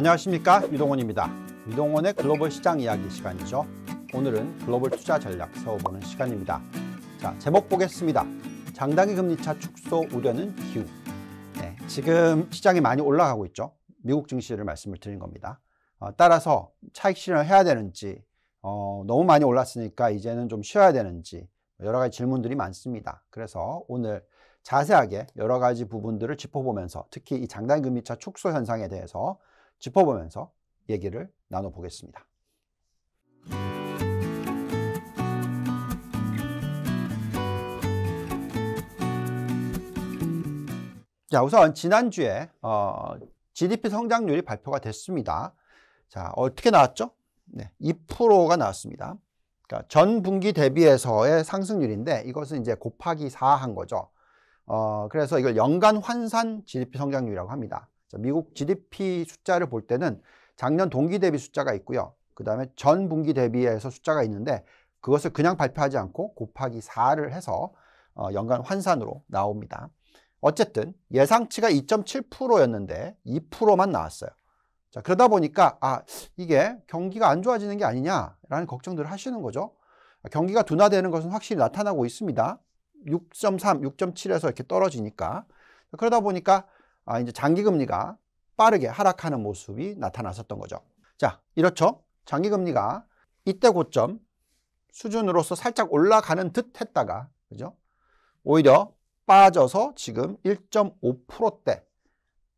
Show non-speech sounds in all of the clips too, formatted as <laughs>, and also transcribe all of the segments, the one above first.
안녕하십니까 유동원입니다. 유동원의 글로벌 시장 이야기 시간이죠. 오늘은 글로벌 투자 전략 세워보는 시간입니다. 자 제목 보겠습니다. 장단기 금리차 축소 우려는 기후. 네, 지금 시장이 많이 올라가고 있죠. 미국 증시를 말씀을 드린 겁니다. 어, 따라서 차익 실현을 해야 되는지 어, 너무 많이 올랐으니까 이제는 좀 쉬어야 되는지 뭐 여러 가지 질문들이 많습니다. 그래서 오늘 자세하게 여러 가지 부분들을 짚어보면서 특히 이 장단금리차 기 축소 현상에 대해서 짚어보면서 얘기를 나눠보겠습니다. 자, 우선 지난주에 어, GDP 성장률이 발표가 됐습니다. 자, 어떻게 나왔죠? 네, 2%가 나왔습니다. 그러니까 전 분기 대비해서의 상승률인데 이것은 이제 곱하기 4 한 거죠. 어, 그래서 이걸 연간 환산 GDP 성장률이라고 합니다. 미국 GDP 숫자를 볼 때는 작년 동기 대비 숫자가 있고요. 그 다음에 전 분기 대비해서 숫자가 있는데 그것을 그냥 발표하지 않고 곱하기 4를 해서 어, 연간 환산으로 나옵니다. 어쨌든 예상치가 2.7%였는데 2%만 나왔어요. 자, 그러다 보니까 아, 이게 경기가 안 좋아지는 게 아니냐라는 걱정들을 하시는 거죠. 경기가 둔화되는 것은 확실히 나타나고 있습니다. 6.3, 6.7에서 이렇게 떨어지니까. 그러다 보니까 아, 이제 장기금리가 빠르게 하락하는 모습이 나타났었던 거죠. 자, 이렇죠. 장기금리가 이때 고점 수준으로서 살짝 올라가는 듯 했다가, 그죠? 오히려 빠져서 지금 1.5%대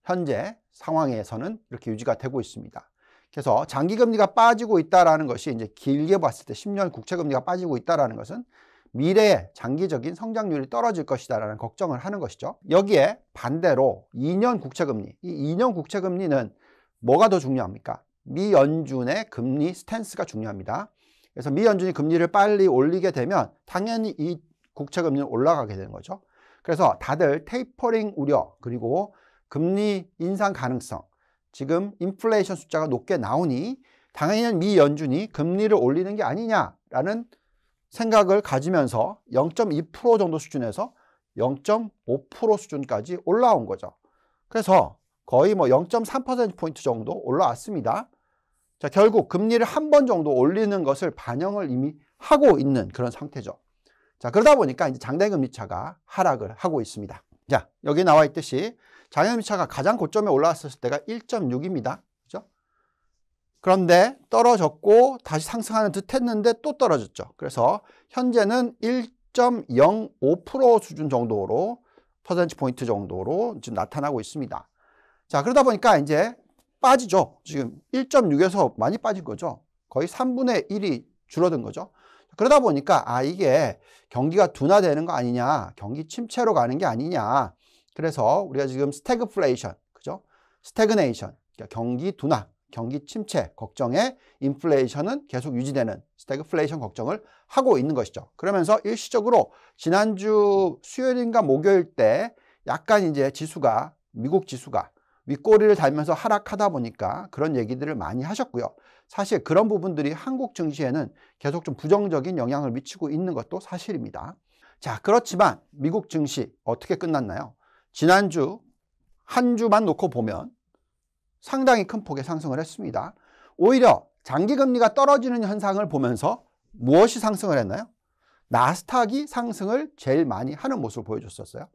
현재 상황에서는 이렇게 유지가 되고 있습니다. 그래서 장기금리가 빠지고 있다는 것이 이제 길게 봤을 때 10년 국채금리가 빠지고 있다는 것은 미래의 장기적인 성장률이 떨어질 것이다라는 걱정을 하는 것이죠. 여기에 반대로 2년 국채금리, 이 2년 국채금리는 뭐가 더 중요합니까? 미 연준의 금리 스탠스가 중요합니다. 그래서 미 연준이 금리를 빨리 올리게 되면 당연히 이 국채금리는 올라가게 되는 거죠. 그래서 다들 테이퍼링 우려 그리고 금리 인상 가능성 지금 인플레이션 숫자가 높게 나오니 당연히 미 연준이 금리를 올리는 게 아니냐라는 생각을 가지면서 0.2% 정도 수준에서 0.5% 수준까지 올라온 거죠. 그래서 거의 뭐 0.3%포인트 정도 올라왔습니다. 자, 결국 금리를 한 번 정도 올리는 것을 반영을 이미 하고 있는 그런 상태죠. 자, 그러다 보니까 이제 장대금리 차가 하락을 하고 있습니다. 자, 여기 나와 있듯이 장대금리 차가 가장 고점에 올라왔을 때가 1.6입니다. 그런데 떨어졌고 다시 상승하는 듯 했는데 또 떨어졌죠. 그래서 현재는 1.05% 수준 정도로 퍼센트 포인트 정도로 지금 나타나고 있습니다. 자, 그러다 보니까 이제 빠지죠. 지금 1.6에서 많이 빠진 거죠. 거의 3분의 1이 줄어든 거죠. 그러다 보니까 아 이게 경기가 둔화되는 거 아니냐, 경기 침체로 가는 게 아니냐. 그래서 우리가 지금 스태그플레이션, 그죠? 스태그네이션, 그러니까 경기 둔화, 경기 침체 걱정에 인플레이션은 계속 유지되는 스태그플레이션 걱정을 하고 있는 것이죠. 그러면서 일시적으로 지난주 수요일인가 목요일 때 약간 이제 지수가 미국 지수가 윗꼬리를 달면서 하락하다 보니까 그런 얘기들을 많이 하셨고요. 사실 그런 부분들이 한국 증시에는 계속 좀 부정적인 영향을 미치고 있는 것도 사실입니다. 자, 그렇지만 미국 증시 어떻게 끝났나요? 지난주 한 주만 놓고 보면 상당히 큰 폭의 상승을 했습니다. 오히려 장기금리가 떨어지는 현상을 보면서 무엇이 상승을 했나요? 나스닥이 상승을 제일 많이 하는 모습을 보여줬었어요.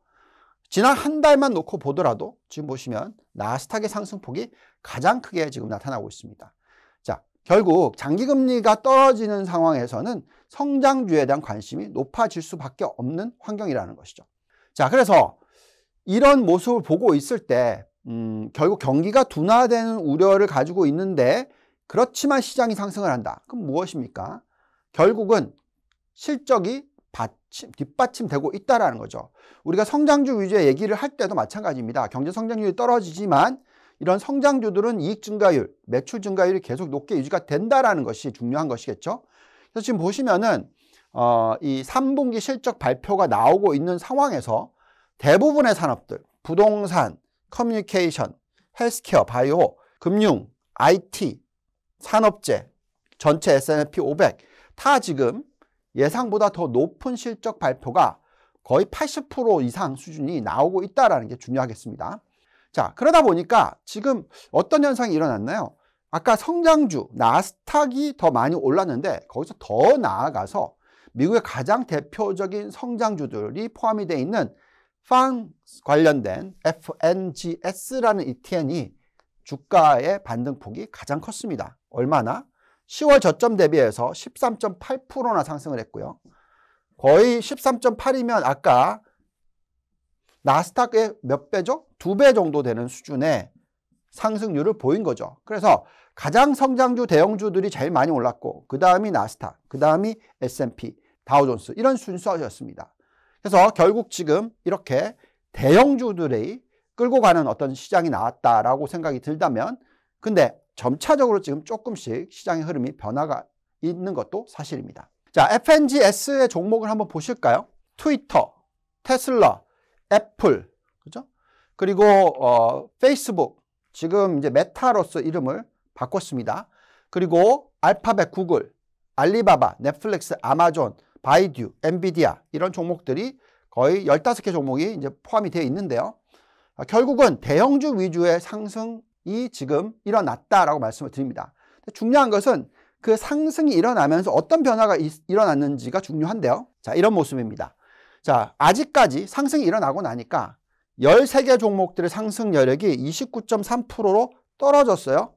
지난 한 달만 놓고 보더라도 지금 보시면 나스닥의 상승폭이 가장 크게 지금 나타나고 있습니다. 자, 결국 장기금리가 떨어지는 상황에서는 성장주에 대한 관심이 높아질 수밖에 없는 환경이라는 것이죠. 자, 그래서 이런 모습을 보고 있을 때 음, 결국 경기가 둔화되는 우려를 가지고 있는데 그렇지만 시장이 상승을 한다. 그럼 무엇입니까? 결국은 실적이 받침, 뒷받침되고 있다라는 거죠. 우리가 성장주 위주의 얘기를 할 때도 마찬가지입니다. 경제 성장률이 떨어지지만 이런 성장주들은 이익 증가율, 매출 증가율이 계속 높게 유지가 된다라는 것이 중요한 것이겠죠. 그래서 지금 보시면은 어, 이 3분기 실적 발표가 나오고 있는 상황에서 대부분의 산업들, 부동산, 커뮤니케이션, 헬스케어, 바이오, 금융, IT, 산업재, 전체 S&P 500 다 지금 예상보다 더 높은 실적 발표가 거의 80% 이상 수준이 나오고 있다는 게 중요하겠습니다. 자, 그러다 보니까 지금 어떤 현상이 일어났나요? 아까 성장주 나스닥이 더 많이 올랐는데 거기서 더 나아가서 미국의 가장 대표적인 성장주들이 포함이 돼 있는 팡 관련된 FNGS라는 ETN이 주가의 반등폭이 가장 컸습니다. 얼마나? 10월 저점 대비해서 13.8%나 상승을 했고요. 거의 13.8이면 아까 나스닥의 몇 배죠? 두 배 정도 되는 수준의 상승률을 보인 거죠. 그래서 가장 성장주 대형주들이 제일 많이 올랐고 그 다음이 나스닥, 그 다음이 S&P, 다우존스 이런 순서였습니다. 그래서 결국 지금 이렇게 대형주들의 끌고 가는 어떤 시장이 나왔다라고 생각이 들다면 근데 점차적으로 지금 조금씩 시장의 흐름이 변화가 있는 것도 사실입니다. 자, FNGS의 종목을 한번 보실까요? 트위터, 테슬라, 애플, 그죠? 그리고 어, 페이스북, 지금 이제 메타로서 이름을 바꿨습니다. 그리고 알파벳, 구글, 알리바바, 넷플릭스, 아마존, 바이듀, 엔비디아 이런 종목들이 거의 15개 종목이 이제 포함이 되어 있는데요. 아, 결국은 대형주 위주의 상승이 지금 일어났다라고 말씀을 드립니다. 중요한 것은 그 상승이 일어나면서 어떤 변화가 일어났는지가 중요한데요. 자, 이런 모습입니다. 자, 아직까지 상승이 일어나고 나니까 13개 종목들의 상승 여력이 29.3%로 떨어졌어요.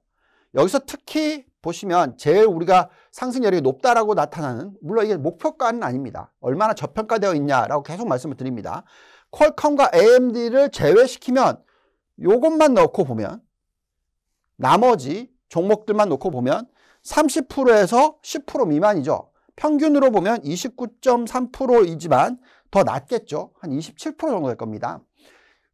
여기서 특히 보시면 제일 우리가 상승률이 높다라고 나타나는 물론 이게 목표가는 아닙니다. 얼마나 저평가되어 있냐라고 계속 말씀을 드립니다. 퀄컴과 AMD를 제외시키면 요것만 넣고 보면 나머지 종목들만 놓고 보면 30%에서 10% 미만이죠. 평균으로 보면 29.3%이지만 더 낮겠죠. 한 27% 정도 될 겁니다.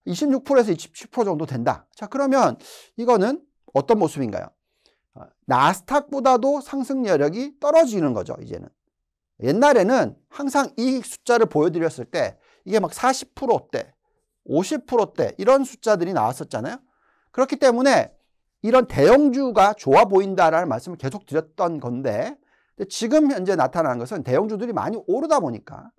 26%에서 27% 정도 된다. 자, 그러면 이거는 어떤 모습인가요? 나스닥보다도 상승 여력이 떨어지는 거죠. 이제는. 옛날에는 항상 이 숫자를 보여드렸을 때 이게 막 40%대, 50%대 이런 숫자들이 나왔었잖아요. 그렇기 때문에 이런 대형주가 좋아 보인다라는 말씀을 계속 드렸던 건데 지금 현재 나타나는 것은 대형주들이 많이 오르다 보니까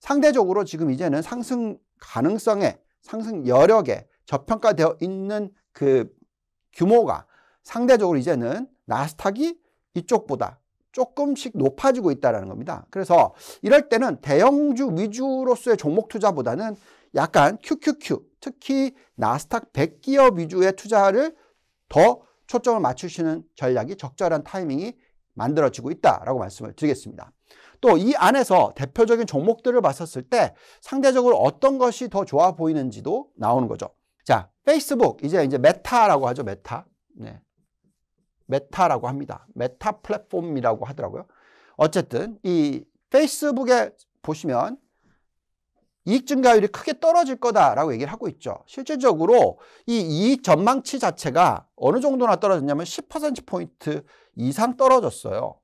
상대적으로 지금 이제는 상승 가능성에 상승 여력에 저평가되어 있는 그 규모가 상대적으로 이제는 나스닥이 이쪽보다 조금씩 높아지고 있다는 겁니다. 그래서 이럴 때는 대형주 위주로서의 종목 투자보다는 약간 QQQ, 특히 나스닥 100기업 위주의 투자를 더 초점을 맞추시는 전략이 적절한 타이밍이 만들어지고 있다라고 말씀을 드리겠습니다. 또 이 안에서 대표적인 종목들을 봤었을 때 상대적으로 어떤 것이 더 좋아 보이는지도 나오는 거죠. 자, 페이스북 이제 이제 메타라고 하죠, 메타. 네. 메타라고 합니다. 메타 플랫폼이라고 하더라고요. 어쨌든 이 페이스북에 보시면 이익 증가율이 크게 떨어질 거다라고 얘기를 하고 있죠. 실질적으로 이 이익 전망치 자체가 어느 정도나 떨어졌냐면 10%포인트 이상 떨어졌어요.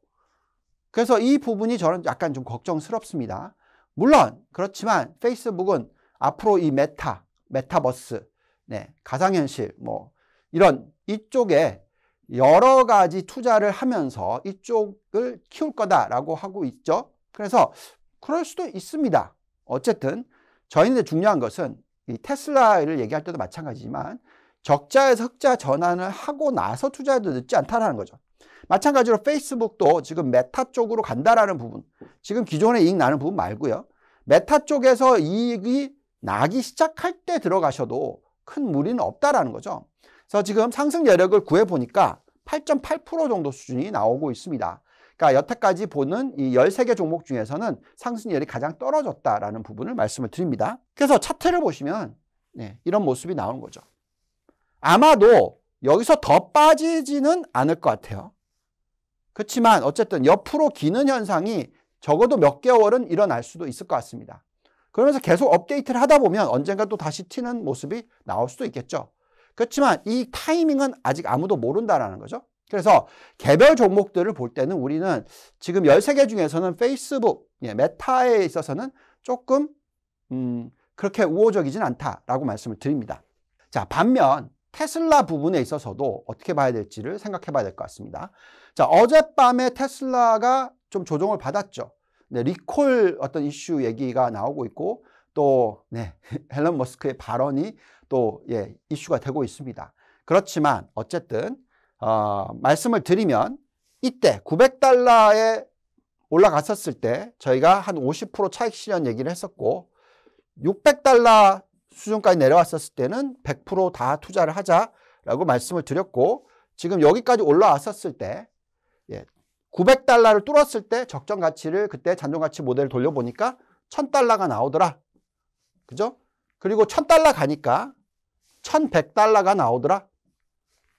그래서 이 부분이 저는 약간 좀 걱정스럽습니다. 물론 그렇지만 페이스북은 앞으로 이 메타, 메타버스, 네, 가상현실 뭐 이런 이쪽에 여러 가지 투자를 하면서 이쪽을 키울 거다라고 하고 있죠. 그래서 그럴 수도 있습니다. 어쨌든 저희는 중요한 것은 이 테슬라를 얘기할 때도 마찬가지지만 적자에서 흑자 전환을 하고 나서 투자해도 늦지 않다라는 거죠. 마찬가지로 페이스북도 지금 메타 쪽으로 간다라는 부분 지금 기존에 이익 나는 부분 말고요. 메타 쪽에서 이익이 나기 시작할 때 들어가셔도 큰 무리는 없다라는 거죠. 그래서 지금 상승 여력을 구해보니까 8.8% 정도 수준이 나오고 있습니다. 그러니까 여태까지 보는 이 13개 종목 중에서는 상승률이 가장 떨어졌다라는 부분을 말씀을 드립니다. 그래서 차트를 보시면 네, 이런 모습이 나오는 거죠. 아마도 여기서 더 빠지지는 않을 것 같아요. 그렇지만 어쨌든 옆으로 기는 현상이 적어도 몇 개월은 일어날 수도 있을 것 같습니다. 그러면서 계속 업데이트를 하다 보면 언젠가 또 다시 튀는 모습이 나올 수도 있겠죠. 그렇지만 이 타이밍은 아직 아무도 모른다라는 거죠. 그래서 개별 종목들을 볼 때는 우리는 지금 13개 중에서는 페이스북, 예, 메타에 있어서는 조금 음, 그렇게 우호적이진 않다라고 말씀을 드립니다. 자, 반면 테슬라 부분에 있어서도 어떻게 봐야 될지를 생각해 봐야 될 것 같습니다. 자, 어젯밤에 테슬라가 좀 조정을 받았죠. 네, 리콜 어떤 이슈 얘기가 나오고 있고 또 네, <laughs> 헬런 머스크의 발언이 또 예, 이슈가 되고 있습니다. 그렇지만 어쨌든 어, 말씀을 드리면 이때 900달러에 올라갔었을 때 저희가 한 50% 차익 실현 얘기를 했었고 600달러 수준까지 내려왔었을 때는 100%다 투자를 하자라고 말씀을 드렸고 지금 여기까지 올라왔었을 때 예, 900달러를 뚫었을 때 적정 가치를 그때 잔존 가치 모델을 돌려보니까 1000달러가 나오더라. 그죠? 그리고 1000달러 가니까 1100달러가 나오더라.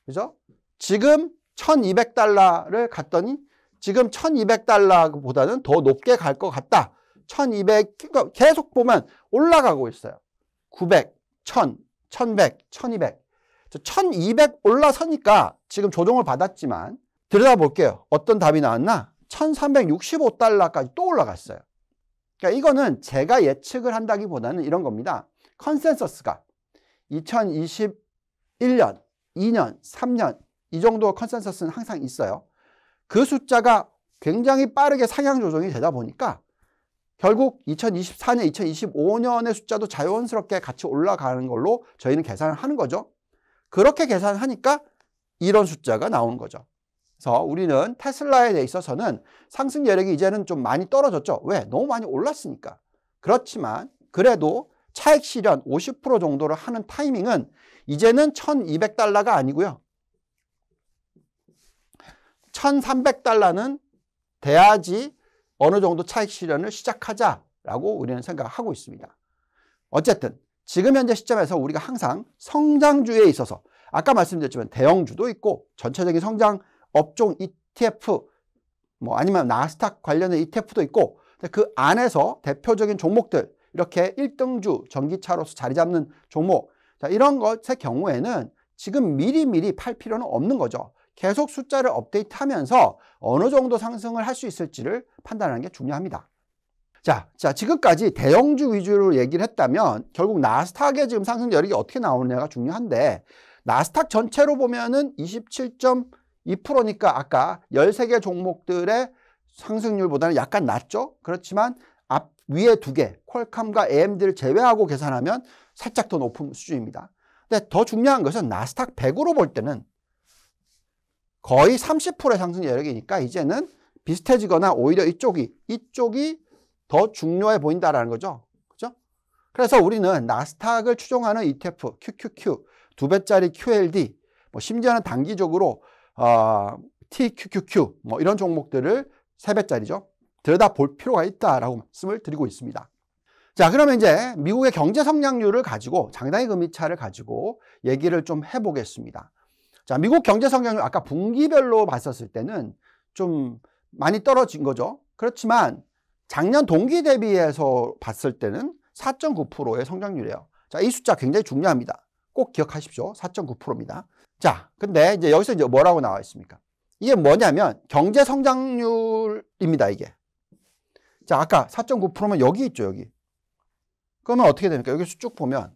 그죠? 지금 1200달러를 갔더니 지금 1200달러보다는 더 높게 갈 것 같다. 1200, 그러니까 계속 보면 올라가고 있어요. 900, 1000, 1100, 1200. 1200 올라서니까 지금 조정을 받았지만 들여다볼게요. 어떤 답이 나왔나? 1365달러까지 또 올라갔어요. 그러니까 이거는 제가 예측을 한다기보다는 이런 겁니다. 컨센서스가 2021년, 2년, 3년 이 정도 컨센서스는 항상 있어요. 그 숫자가 굉장히 빠르게 상향 조정이 되다 보니까 결국 2024년, 2025년의 숫자도 자연스럽게 같이 올라가는 걸로 저희는 계산을 하는 거죠. 그렇게 계산하니까 이런 숫자가 나오는 거죠. 그래서 우리는 테슬라에 대 있어서는 상승 여력이 이제는 좀 많이 떨어졌죠. 왜? 너무 많이 올랐으니까. 그렇지만 그래도 차익 실현 50% 정도를 하는 타이밍은 이제는 1200달러가 아니고요. 1300달러는 돼야지 어느 정도 차익 실현을 시작하자라고 우리는 생각하고 있습니다. 어쨌든 지금 현재 시점에서 우리가 항상 성장주에 있어서 아까 말씀드렸지만 대형주도 있고 전체적인 성장 업종 ETF 뭐 아니면 나스닥 관련된 ETF도 있고 그 안에서 대표적인 종목들 이렇게 1등주 전기차로서 자리 잡는 종목 자, 이런 것의 경우에는 지금 미리미리 팔 필요는 없는 거죠. 계속 숫자를 업데이트하면서 어느 정도 상승을 할 수 있을지를 판단하는 게 중요합니다. 자, 자, 지금까지 대형주 위주로 얘기를 했다면 결국 나스닥의 지금 상승 여력이 어떻게 나오느냐가 중요한데 나스닥 전체로 보면은 27.2%니까 아까 13개 종목들의 상승률보다는 약간 낮죠? 그렇지만 위에 두 개, 퀄컴과 AMD를 제외하고 계산하면 살짝 더 높은 수준입니다. 근데 더 중요한 것은 나스닥 100으로 볼 때는 거의 30%의 상승 여력이니까 이제는 비슷해지거나 오히려 이쪽이 이쪽이 더 중요해 보인다라는 거죠. 그죠? 그래서 우리는 나스닥을 추종하는 ETF, QQQ, 두 배짜리 QLD, 뭐 심지어는 단기적으로 어, TQQQ 뭐 이런 종목들을 세 배짜리죠. 들여다볼 필요가 있다라고 말씀을 드리고 있습니다. 자, 그러면 이제 미국의 경제 성장률을 가지고 장단기 금리차를 가지고 얘기를 좀 해보겠습니다. 자, 미국 경제 성장률 아까 분기별로 봤었을 때는 좀 많이 떨어진 거죠. 그렇지만 작년 동기 대비해서 봤을 때는 4.9%의 성장률이에요. 자, 이 숫자 굉장히 중요합니다. 꼭 기억하십시오. 4.9%입니다. 자, 근데 이제 여기서 이제 뭐라고 나와 있습니까? 이게 뭐냐면 경제 성장률입니다, 이게. 자, 아까 4.9%면 여기 있죠, 여기. 그러면 어떻게 됩니까? 여기서 쭉 보면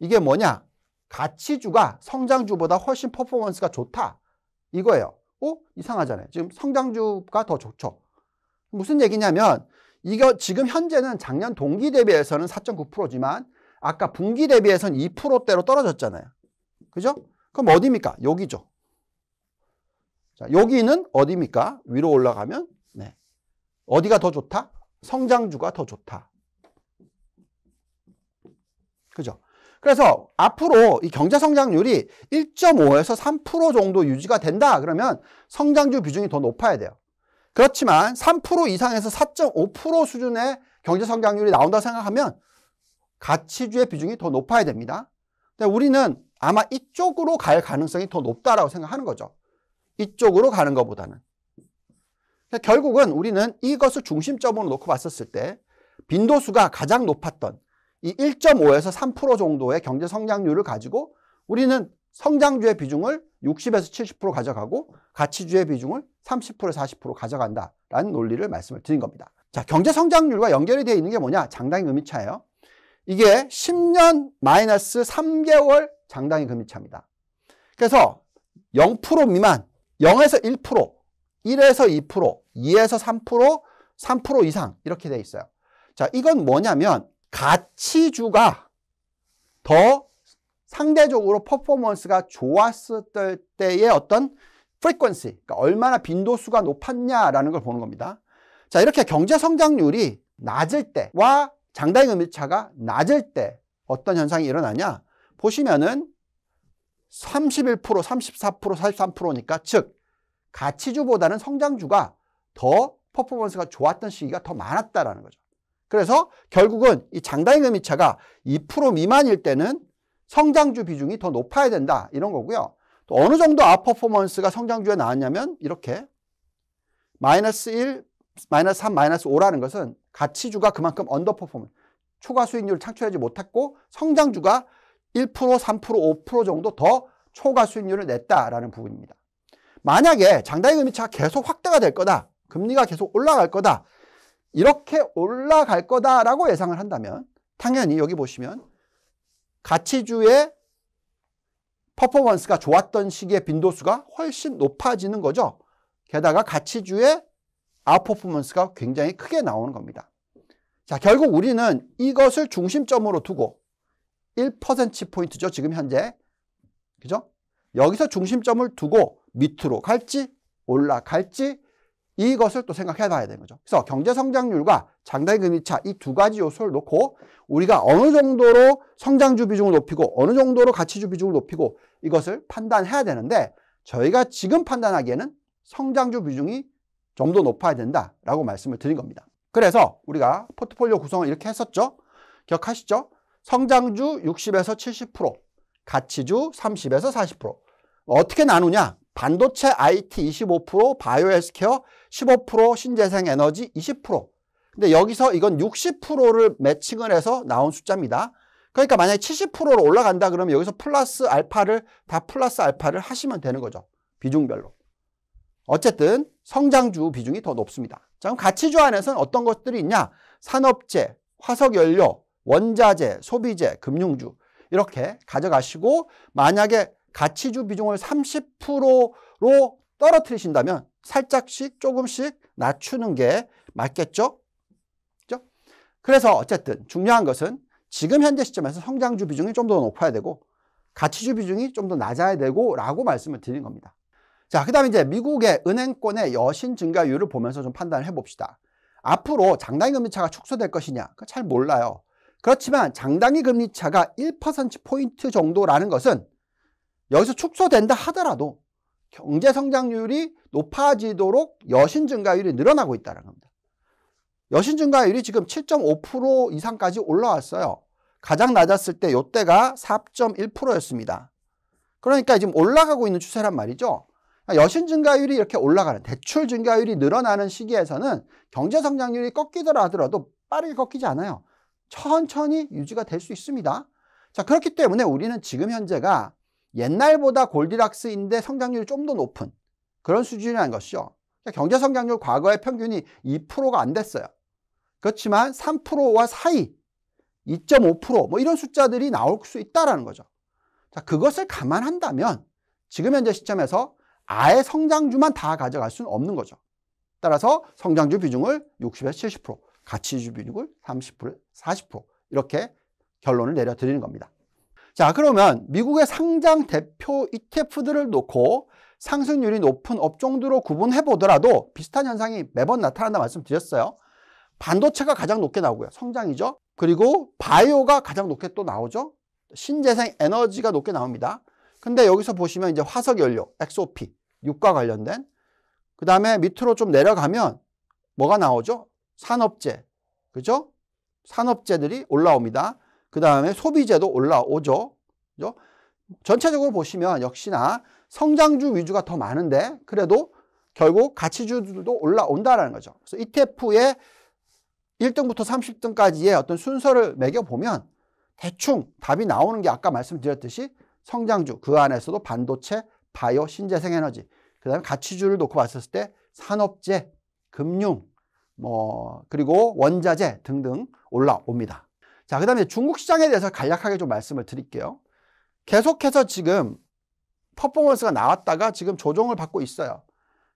이게 뭐냐? 가치주가 성장주보다 훨씬 퍼포먼스가 좋다. 이거예요. 어? 이상하잖아요. 지금 성장주가 더 좋죠. 무슨 얘기냐면 이거 지금 현재는 작년 동기 대비해서는 4.9%지만 아까 분기 대비해서는 2%대로 떨어졌잖아요. 그죠? 그럼 어디입니까? 여기죠. 자, 여기는 어디입니까? 위로 올라가면 네. 어디가 더 좋다? 성장주가 더 좋다. 그죠? 그래서 앞으로 이 경제 성장률이 1.5에서 3% 정도 유지가 된다 그러면 성장주 비중이 더 높아야 돼요. 그렇지만 3% 이상에서 4.5% 수준의 경제 성장률이 나온다 생각하면 가치주의 비중이 더 높아야 됩니다. 근데 우리는 아마 이쪽으로 갈 가능성이 더 높다라고 생각하는 거죠. 이쪽으로 가는 것보다는. 그러니까 결국은 우리는 이것을 중심점으로 놓고 봤었을 때 빈도수가 가장 높았던 이 1.5에서 3% 정도의 경제 성장률을 가지고 우리는 성장주의 비중을 60에서 70% 가져가고 가치주의 비중을 30%에서 40% 가져간다라는 논리를 말씀을 드린 겁니다. 자, 경제 성장률과 연결이 되어 있는 게 뭐냐? 장당기 금리차예요. 이게 10년 마이너스 3개월 장당기 금리차입니다. 그래서 0% 미만, 0에서 1% 1에서 2%, 2에서 3%, 3% 이상 이렇게 돼 있어요. 자, 이건 뭐냐면 가치주가 더 상대적으로 퍼포먼스가 좋았을 때의 어떤 프리퀀시, 그러니까 얼마나 빈도수가 높았냐라는 걸 보는 겁니다. 자, 이렇게 경제 성장률이 낮을 때와 장단의 금리차가 낮을 때 어떤 현상이 일어나냐? 보시면은 31%, 34%, 43%니까 즉 가치주보다는 성장주가 더 퍼포먼스가 좋았던 시기가 더 많았다라는 거죠. 그래서 결국은 이 장단의 금리차가 2% 미만일 때는 성장주 비중이 더 높아야 된다 이런 거고요. 또 어느 정도 아퍼포먼스가 성장주에 나왔냐면 이렇게 마이너스 1, 마이너스 3, 마이너스 5라는 것은 가치주가 그만큼 언더퍼포먼스 초과 수익률을 창출하지 못했고 성장주가 1%, 3%, 5% 정도 더 초과 수익률을 냈다라는 부분입니다. 만약에 장단기 금리차가 계속 확대가 될 거다. 금리가 계속 올라갈 거다. 이렇게 올라갈 거다라고 예상을 한다면 당연히 여기 보시면 가치주의 퍼포먼스가 좋았던 시기의 빈도수가 훨씬 높아지는 거죠. 게다가 가치주의 아웃퍼포먼스가 굉장히 크게 나오는 겁니다. 자, 결국 우리는 이것을 중심점으로 두고 1%포인트죠. 지금 현재. 그죠? 여기서 중심점을 두고 밑으로 갈지 올라갈지 이것을 또 생각해 봐야 되는 거죠. 그래서 경제성장률과 장단기 금리차 이 두 가지 요소를 놓고 우리가 어느 정도로 성장주 비중을 높이고 어느 정도로 가치주 비중을 높이고 이것을 판단해야 되는데 저희가 지금 판단하기에는 성장주 비중이 좀 더 높아야 된다라고 말씀을 드린 겁니다. 그래서 우리가 포트폴리오 구성을 이렇게 했었죠. 기억하시죠? 성장주 60에서 70%, 가치주 30에서 40%. 어떻게 나누냐? 반도체 IT 25%, 바이오 헬스케어 15%, 신재생 에너지 20%. 근데 여기서 이건 60%를 매칭을 해서 나온 숫자입니다. 그러니까 만약에 70%로 올라간다 그러면 여기서 플러스 알파를 다 플러스 알파를 하시면 되는 거죠. 비중별로. 어쨌든 성장주 비중이 더 높습니다. 자, 그럼 가치주 안에서는 어떤 것들이 있냐? 산업재, 화석연료, 원자재, 소비재, 금융주 이렇게 가져가시고 만약에 가치주 비중을 30%로 떨어뜨리신다면 살짝씩 조금씩 낮추는 게 맞겠죠? 그죠? 그래서 어쨌든 중요한 것은 지금 현재 시점에서 성장주 비중이 좀 더 높아야 되고 가치주 비중이 좀 더 낮아야 되고 라고 말씀을 드린 겁니다. 자, 그 다음에 이제 미국의 은행권의 여신 증가율을 보면서 좀 판단을 해봅시다. 앞으로 장단기 금리차가 축소될 것이냐? 잘 몰라요. 그렇지만 장단기 금리차가 1%포인트 정도라는 것은 여기서 축소된다 하더라도 경제 성장률이 높아지도록 여신 증가율이 늘어나고 있다는 겁니다. 여신 증가율이 지금 7.5% 이상까지 올라왔어요. 가장 낮았을 때 이때가 4.1%였습니다. 그러니까 지금 올라가고 있는 추세란 말이죠. 여신 증가율이 이렇게 올라가는 대출 증가율이 늘어나는 시기에서는 경제 성장률이 꺾이더라 하더라도 빠르게 꺾이지 않아요. 천천히 유지가 될 수 있습니다. 자 그렇기 때문에 우리는 지금 현재가 옛날보다 골디락스인데 성장률이 좀 더 높은 그런 수준이라는 것이죠. 그러니까 경제 성장률 과거의 평균이 2%가 안 됐어요. 그렇지만 3%와 사이 2.5%뭐 이런 숫자들이 나올 수 있다라는 거죠. 자, 그것을 감안한다면 지금 현재 시점에서 아예 성장주만 다 가져갈 수는 없는 거죠. 따라서 성장주 비중을 60에서 70%, 가치주 비중을 30%, 40% 이렇게 결론을 내려드리는 겁니다. 자 그러면 미국의 상장 대표 ETF들을 놓고 상승률이 높은 업종들로 구분해 보더라도 비슷한 현상이 매번 나타난다 말씀드렸어요. 반도체가 가장 높게 나오고요. 성장이죠. 그리고 바이오가 가장 높게 또 나오죠. 신재생 에너지가 높게 나옵니다. 근데 여기서 보시면 이제 화석연료, XOP, 육과 관련된 그 다음에 밑으로 좀 내려가면 뭐가 나오죠? 산업재, 그죠? 산업재들이 올라옵니다. 그 다음에 소비재도 올라오죠. 그죠? 전체적으로 보시면 역시나 성장주 위주가 더 많은데 그래도 결국 가치주들도 올라온다라는 거죠. 그래서 ETF의 1등부터 30등까지의 어떤 순서를 매겨보면 대충 답이 나오는 게 아까 말씀드렸듯이 성장주 그 안에서도 반도체, 바이오, 신재생 에너지 그 다음에 가치주를 놓고 봤었을 때 산업재, 금융, 뭐 그리고 원자재 등등 올라옵니다. 자, 그 다음에 중국 시장에 대해서 간략하게 좀 말씀을 드릴게요. 계속해서 지금 퍼포먼스가 나왔다가 지금 조정을 받고 있어요.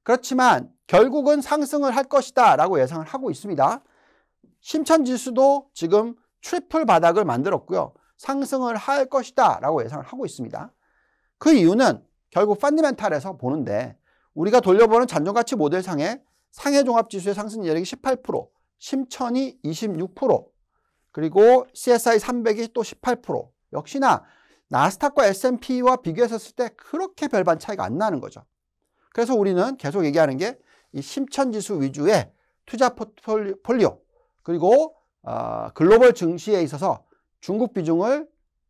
그렇지만 결국은 상승을 할 것이다 라고 예상을 하고 있습니다. 심천 지수도 지금 트리플 바닥을 만들었고요. 상승을 할 것이다 라고 예상을 하고 있습니다. 그 이유는 결국 펀디멘탈에서 보는데 우리가 돌려보는 잔존가치 모델상에 상해종합지수의 상승 여력이 18%, 심천이 26%, 그리고 CSI 300이 또 18% 역시나 나스닥과 S&P와 비교했었을 때 그렇게 별반 차이가 안 나는 거죠. 그래서 우리는 계속 얘기하는 게 이 심천지수 위주의 투자 포트폴리오 그리고 어, 글로벌 증시에 있어서 중국 비중을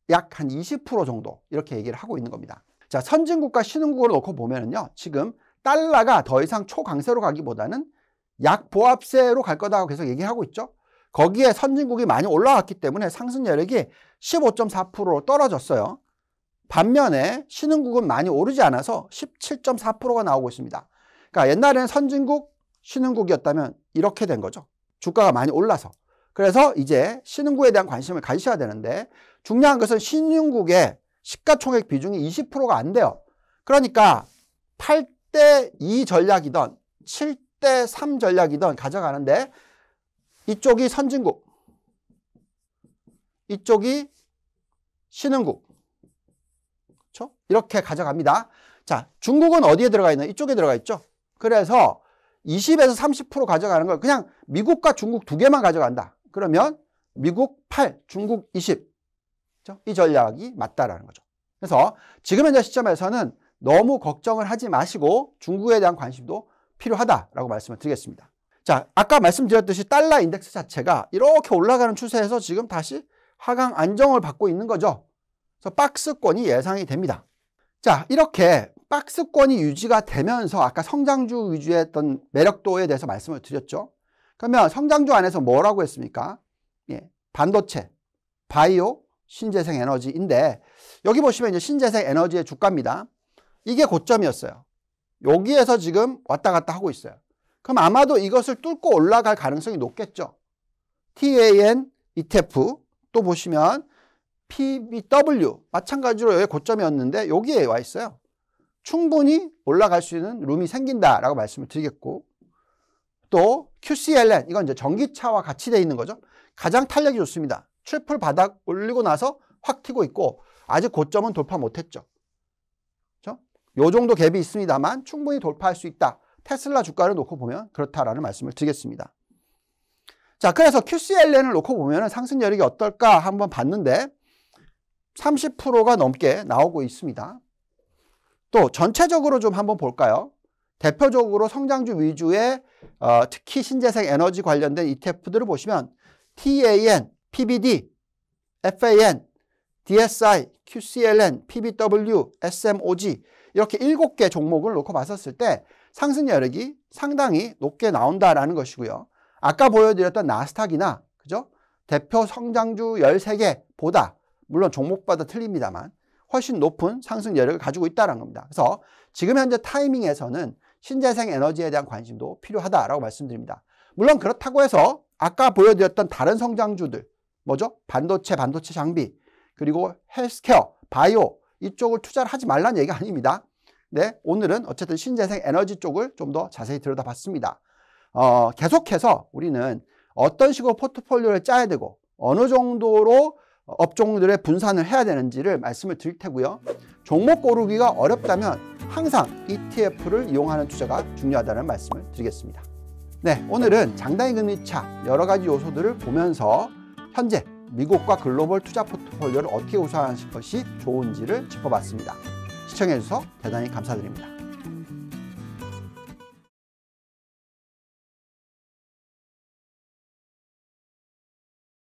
약 한 20% 정도 이렇게 얘기를 하고 있는 겁니다. 자 선진국과 신흥국으로 놓고 보면요 은 지금 달러가 더 이상 초강세로 가기보다는 약보합세로 갈 거다고 계속 얘기하고 있죠. 거기에 선진국이 많이 올라왔기 때문에 상승 여력이 15.4%로 떨어졌어요. 반면에 신흥국은 많이 오르지 않아서 17.4%가 나오고 있습니다. 그러니까 옛날에는 선진국, 신흥국이었다면 이렇게 된 거죠. 주가가 많이 올라서. 그래서 이제 신흥국에 대한 관심을 가지셔야 되는데 중요한 것은 신흥국의 시가총액 비중이 20%가 안 돼요. 그러니까 8대2 전략이던 7대3 전략이던 가져가는데 이쪽이 선진국, 이쪽이 신흥국. 그렇죠? 이렇게 가져갑니다. 자, 중국은 어디에 들어가 있나 이쪽에 들어가 있죠. 그래서 20에서 30% 가져가는 걸 그냥 미국과 중국 두 개만 가져간다. 그러면 미국 8, 중국 20. 그렇죠? 이 전략이 맞다라는 거죠. 그래서 지금 현재 시점에서는 너무 걱정을 하지 마시고 중국에 대한 관심도 필요하다라고 말씀을 드리겠습니다. 자, 아까 말씀드렸듯이 달러 인덱스 자체가 이렇게 올라가는 추세에서 지금 다시 하강 안정을 받고 있는 거죠. 그래서 박스권이 예상이 됩니다. 자, 이렇게 박스권이 유지가 되면서 아까 성장주 위주의 어떤 매력도에 대해서 말씀을 드렸죠. 그러면 성장주 안에서 뭐라고 했습니까? 예, 반도체, 바이오, 신재생 에너지인데 여기 보시면 이제 신재생 에너지의 주가입니다. 이게 고점이었어요. 여기에서 지금 왔다 갔다 하고 있어요. 그럼 아마도 이것을 뚫고 올라갈 가능성이 높겠죠. TAN, ETF 또 보시면 PBW 마찬가지로 여기 고점이었는데 여기에 와 있어요. 충분히 올라갈 수 있는 룸이 생긴다라고 말씀을 드리겠고 또 QCLN 이건 이제 전기차와 같이 돼 있는 거죠. 가장 탄력이 좋습니다. 트리플 바닥 올리고 나서 확 튀고 있고 아직 고점은 돌파 못했죠. 그렇죠? 요 정도 갭이 있습니다만 충분히 돌파할 수 있다. 테슬라 주가를 놓고 보면 그렇다라는 말씀을 드리겠습니다. 자, 그래서 QCLN을 놓고 보면 상승 여력이 어떨까 한번 봤는데 30%가 넘게 나오고 있습니다. 또 전체적으로 좀 한번 볼까요? 대표적으로 성장주 위주의 어, 특히 신재생 에너지 관련된 ETF들을 보시면 TAN, PBD, FAN, DSI, QCLN, PBW, SMOG 이렇게 7개 종목을 놓고 봤었을 때 상승 여력이 상당히 높게 나온다라는 것이고요. 아까 보여드렸던 나스닥이나 그죠? 대표 성장주 13개보다 물론 종목마다 틀립니다만 훨씬 높은 상승 여력을 가지고 있다는 겁니다. 그래서 지금 현재 타이밍에서는 신재생 에너지에 대한 관심도 필요하다라고 말씀드립니다. 물론 그렇다고 해서 아까 보여드렸던 다른 성장주들 뭐죠? 반도체, 반도체 장비 그리고 헬스케어, 바이오 이쪽을 투자를 하지 말라는 얘기가 아닙니다. 네, 오늘은 어쨌든 신재생 에너지 쪽을 좀 더 자세히 들여다봤습니다. 어, 계속해서 우리는 어떤 식으로 포트폴리오를 짜야 되고 어느 정도로 업종들의 분산을 해야 되는지를 말씀을 드릴 테고요. 종목 고르기가 어렵다면 항상 ETF를 이용하는 투자가 중요하다는 말씀을 드리겠습니다. 네, 오늘은 장단기 금리 차 여러 가지 요소들을 보면서 현재 미국과 글로벌 투자 포트폴리오를 어떻게 구성하실 것이 좋은지를 짚어봤습니다. 시청해주셔서 대단히 감사드립니다.